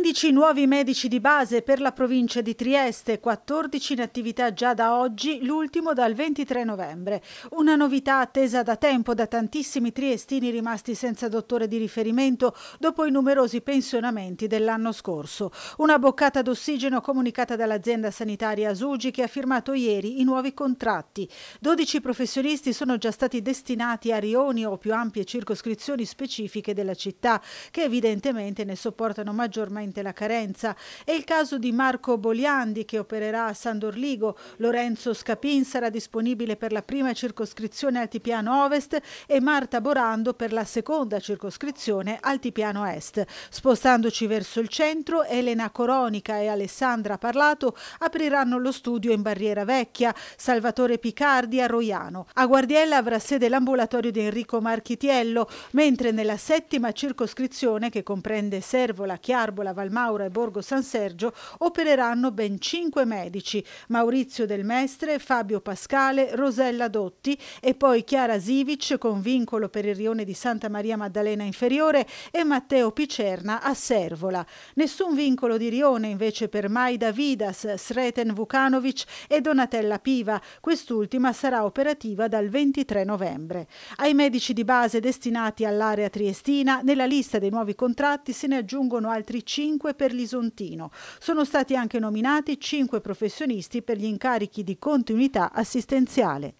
15 nuovi medici di base per la provincia di Trieste, 14 in attività già da oggi, l'ultimo dal 23 novembre. Una novità attesa da tempo da tantissimi triestini rimasti senza dottore di riferimento dopo i numerosi pensionamenti dell'anno scorso. Una boccata d'ossigeno comunicata dall'azienda sanitaria Asugi che ha firmato ieri i nuovi contratti. 12 professionisti sono già stati destinati a rioni o più ampie circoscrizioni specifiche della città che evidentemente ne sopportano maggiormente sente la carenza. È il caso di Marco Boliandi che opererà a San Dorligo, Lorenzo Scapin sarà disponibile per la prima circoscrizione Altipiano Ovest e Marta Borando per la seconda circoscrizione Altipiano Est. Spostandoci verso il centro, Elena Coronica e Alessandra Parlato apriranno lo studio in Barriera Vecchia, Salvatore Picardi a Roiano. A Guardiella avrà sede l'ambulatorio di Enrico Marchitiello, mentre nella settima circoscrizione, che comprende Servola, Chiarbola, Valmaura e Borgo San Sergio opereranno ben cinque medici, Maurizio Del Mestre, Fabio Pascale, Rosella Dotti e poi Chiara Sivic con vincolo per il rione di Santa Maria Maddalena Inferiore e Matteo Picerna a Servola. Nessun vincolo di rione invece per Maida Vidas, Sreten Vukanovic e Donatella Piva, quest'ultima sarà operativa dal 23 novembre. Ai medici di base destinati all'area triestina, nella lista dei nuovi contratti se ne aggiungono altri 5 5 per l'Isontino. Sono stati anche nominati 5 professionisti per gli incarichi di continuità assistenziale.